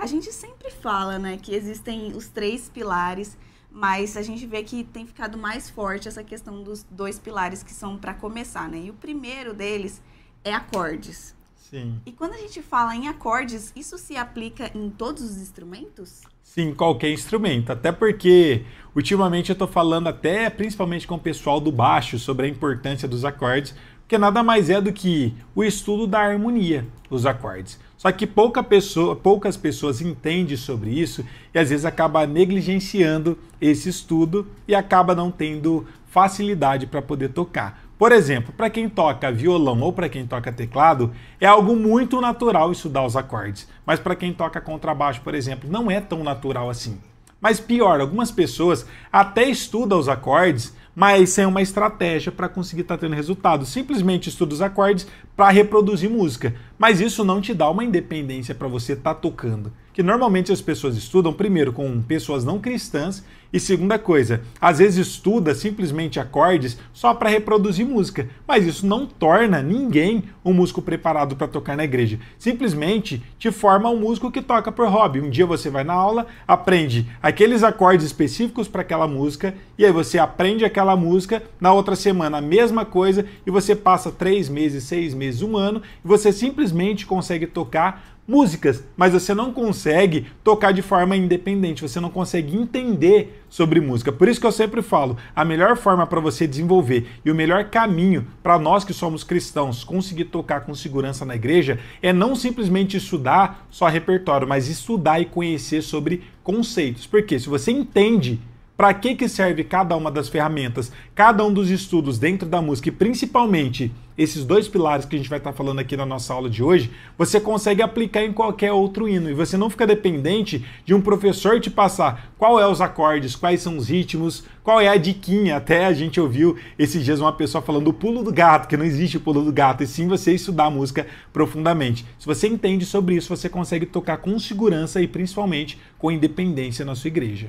A gente sempre fala, né, que existem os três pilares, mas a gente vê que tem ficado mais forte essa questão dos dois pilares que são para começar, né? E o primeiro deles é acordes. Sim. E quando a gente fala em acordes, isso se aplica em todos os instrumentos? Sim, qualquer instrumento. Até porque ultimamente eu estou falando até principalmente com o pessoal do baixo sobre a importância dos acordes, que nada mais é do que o estudo da harmonia dos acordes. Só que pouca pessoa, poucas pessoas entendem sobre isso e às vezes acaba negligenciando esse estudo e acaba não tendo facilidade para poder tocar. Por exemplo, para quem toca violão ou para quem toca teclado, é algo muito natural estudar os acordes, mas para quem toca contrabaixo, por exemplo, não é tão natural assim. Mas pior, algumas pessoas até estudam os acordes, mas sem é uma estratégia para conseguir estar tá tendo resultado. Simplesmente estuda os acordes para reproduzir música. Mas isso não te dá uma independência para você estar tá tocando. Que normalmente as pessoas estudam, primeiro, com pessoas não cristãs, e segunda coisa, às vezes estuda simplesmente acordes só para reproduzir música, mas isso não torna ninguém um músico preparado para tocar na igreja. Simplesmente te forma um músico que toca por hobby. Um dia você vai na aula, aprende aqueles acordes específicos para aquela música, e aí você aprende aquela música, na outra semana a mesma coisa, e você passa três meses, seis meses, um ano, e você simplesmente simplesmente consegue tocar músicas, mas você não consegue tocar de forma independente, você não consegue entender sobre música. Por isso que eu sempre falo, a melhor forma para você desenvolver e o melhor caminho para nós que somos cristãos conseguir tocar com segurança na igreja é não simplesmente estudar só repertório, mas estudar e conhecer sobre conceitos. Porque se você entende para que, que serve cada uma das ferramentas, cada um dos estudos dentro da música e principalmente esses dois pilares que a gente vai estar tá falando aqui na nossa aula de hoje, você consegue aplicar em qualquer outro hino e você não fica dependente de um professor te passar qual é os acordes, quais são os ritmos, qual é a diquinha. Até a gente ouviu esses dias uma pessoa falando do pulo do gato, que não existe o pulo do gato, e sim você estudar a música profundamente. Se você entende sobre isso, você consegue tocar com segurança e principalmente com independência na sua igreja.